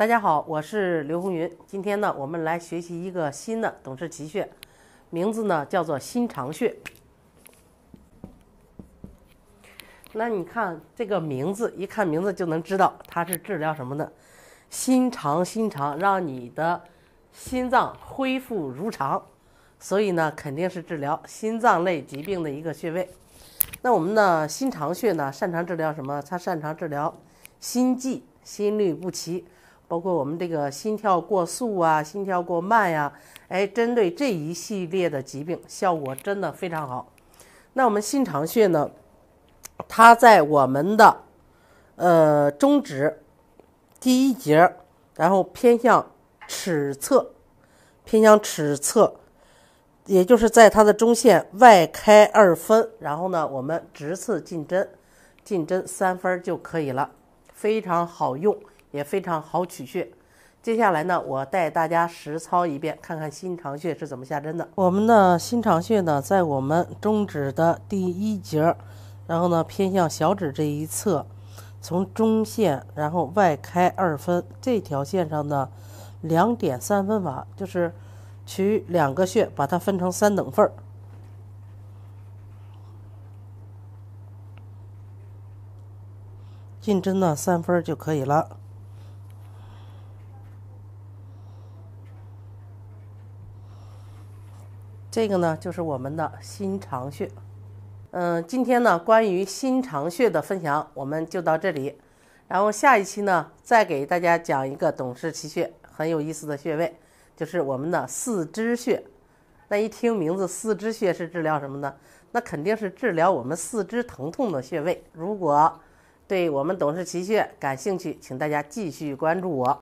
大家好，我是刘红云。今天呢，我们来学习一个新的董氏奇穴，名字呢叫做心肠穴。那你看这个名字，一看名字就能知道它是治疗什么呢？心肠，心肠，让你的心脏恢复如常，所以呢，肯定是治疗心脏类疾病的一个穴位。那我们的心肠穴呢，擅长治疗什么？它擅长治疗心悸、心律不齐。包括我们这个心跳过速啊、心跳过慢呀，哎，针对这一系列的疾病，效果真的非常好。那我们心肠穴呢，它在我们的呃中指第一节，然后偏向尺侧，偏向尺侧，也就是在它的中线外开二分，然后呢，我们直刺进针，进针三分就可以了，非常好用。也非常好取穴。接下来呢，我带大家实操一遍，看看心长穴是怎么下针的。我们的心长穴呢，在我们中指的第一节，然后呢偏向小指这一侧，从中线然后外开二分这条线上呢，两点三分法就是取两个穴，把它分成三等份儿，进针呢三分就可以了。这个呢，就是我们的心肠穴。嗯，今天呢，关于心肠穴的分享，我们就到这里。然后下一期呢，再给大家讲一个董氏奇穴，很有意思的穴位，就是我们的四肢穴。那一听名字，四肢穴是治疗什么呢？那肯定是治疗我们四肢疼痛的穴位。如果对我们董氏奇穴感兴趣，请大家继续关注我。